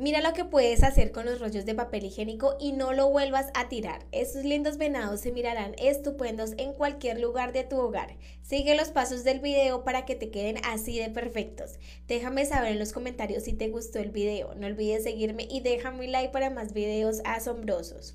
Mira lo que puedes hacer con los rollos de papel higiénico y no lo vuelvas a tirar. Estos lindos venados se mirarán estupendos en cualquier lugar de tu hogar. Sigue los pasos del video para que te queden así de perfectos. Déjame saber en los comentarios si te gustó el video. No olvides seguirme y déjame un like para más videos asombrosos.